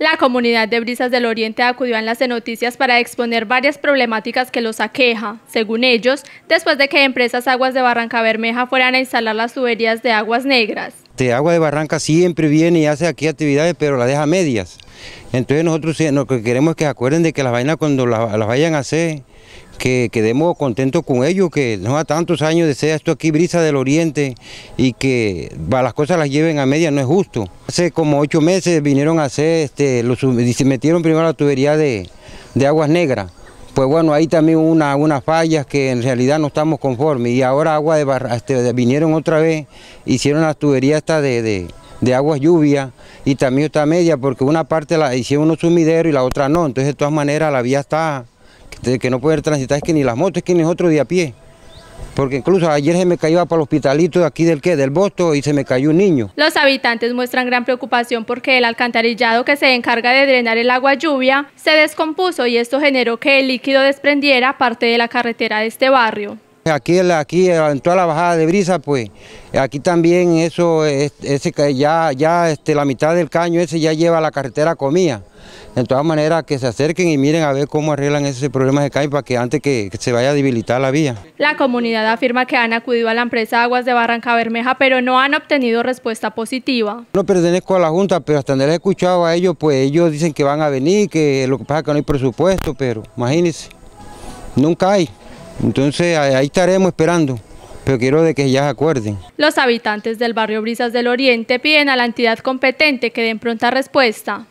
La comunidad de Brisas del Oriente acudió a las noticias para exponer varias problemáticas que los aqueja, según ellos, después de que empresas Aguas de Barranca Bermeja fueran a instalar las tuberías de aguas negras. De agua de Barranca siempre viene y hace aquí actividades, pero la deja medias. Entonces nosotros lo que queremos es que acuerden de que las vainas cuando las vayan a hacer, que quedemos contentos con ellos, que no ha tantos años de ser esto aquí brisa del oriente y que las cosas las lleven a media, no es justo. Hace como ocho meses vinieron a hacer, este, se metieron primero la tubería de, aguas negras pues bueno, ahí también unas fallas que en realidad no estamos conformes. Y ahora agua de barra, este, vinieron otra vez, hicieron la tubería esta de, de, aguas lluvia y también está media, porque una parte la hicieron unos sumideros y la otra no. Entonces, de todas maneras, la vía está de que no poder transitar es que ni las motos, es que ni otro de a pie. Porque incluso ayer se me cayó para el hospitalito de aquí del qué, del Bosto y se me cayó un niño. Los habitantes muestran gran preocupación porque el alcantarillado que se encarga de drenar el agua lluvia se descompuso y esto generó que el líquido desprendiera parte de la carretera de este barrio. Aquí, aquí eh, en toda la bajada de brisa, pues aquí también eso, ese, ya, ya este, la mitad del caño ese ya lleva la carretera comida. De todas maneras, que se acerquen y miren a ver cómo arreglan ese problema de caño para que antes que, se vaya a debilitar la vía. La comunidad afirma que han acudido a la empresa Aguas de Barranca Bermeja, pero no han obtenido respuesta positiva. No pertenezco a la Junta, pero hasta haber escuchado a ellos, pues ellos dicen que van a venir, que lo que pasa es que no hay presupuesto, pero imagínense, nunca hay. Entonces ahí estaremos esperando pero quiero de que ya se acuerden. Los habitantes del barrio Brisas del Oriente piden a la entidad competente que den pronta respuesta.